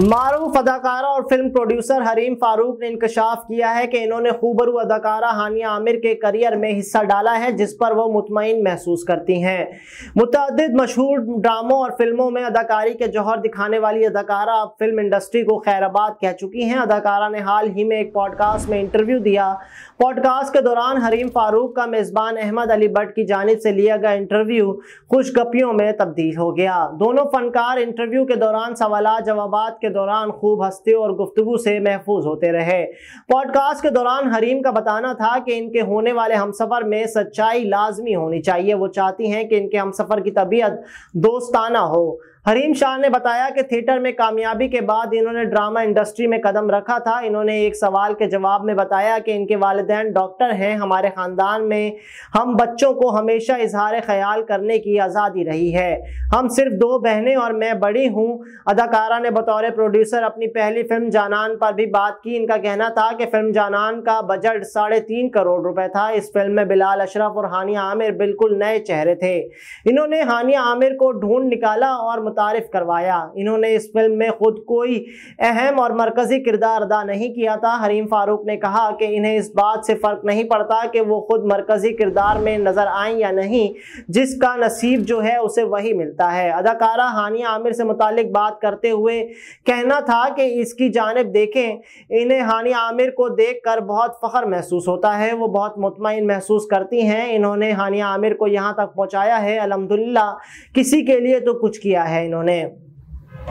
मारूफ अदाकारा और film producer Hareem Farooq ने इंकशाफ किया है कि इन्होंने खूबरू अदाकारा हानिया आमिर के करियर में हिस्सा डाला है जिस पर वो मुतमिन महसूस करती हैं मुतद मशहूर ड्रामों और फिल्मों में अदाकारी के जौहर दिखाने वाली अदाकारा अब फिल्म इंडस्ट्री को खैराबाद कह चुकी हैं अदाकारा ने हाल ही में एक पॉडकास्ट में इंटरव्यू दिया पॉडकास्ट के दौरान हरीम फारूक का मेज़बान अहमद अली भट्ट की जानब से लिया गया इंटरव्यू खुशगपियों में तब्दील हो गया दोनों फनकार इंटरव्यू के दौरान सवाल जवाब के के दौरान खूब हंसते और गुफ्तु से महफूज होते रहे पॉडकास्ट के दौरान हरीम का बताना था कि इनके होने वाले हम सफ़र में सच्चाई लाजमी होनी चाहिए वो चाहती हैं कि इनके हम सफ़र की तबीयत दोस्ताना हो हरीम शाह ने बताया कि थिएटर में कामयाबी के बाद इन्होंने ड्रामा इंडस्ट्री में कदम रखा था इन्होंने एक सवाल के जवाब में बताया कि इनके वालदेन डॉक्टर हैं हमारे ख़ानदान में हम बच्चों को हमेशा इजहार ख्याल करने की आज़ादी रही है हम सिर्फ दो बहनें और मैं बड़ी हूँ अदाकारा ने बतौर प्रोड्यूसर अपनी पहली फिल्म जानान पर भी बात की इनका कहना था कि फिल्म जानान का बजट साढ़े तीन करोड़ रुपये था इस फिल्म में बिलाल अशरफ और हानिया आमिर बिल्कुल नए चेहरे थे इन्होंने हानिया आमिर को ढूंढ निकाला और मुतारफ़ करवाया इन्होंने इस फिल्म में ख़ुद कोई अहम और मरकज़ी किरदार अदा नहीं किया था हरीम फ़ारूक ने कहा कि इन्हें इस बात से फ़र्क नहीं पड़ता कि वो ख़ुद मरकज़ी किरदार में नज़र आए या नहीं जिसका नसीब जो है उसे वही मिलता है अदाकारा हानिया आमिर से मुतक बात करते हुए कहना था कि इसकी जानब देखें इन्हें हानिया आमिर को देख कर बहुत फ़ख्र महसूस होता है वो बहुत मुतमिन महसूस करती हैं इन्होंने हानिया आमिर को यहाँ तक पहुँचाया है अलहमदिल्ला किसी के लिए तो कुछ किया है non è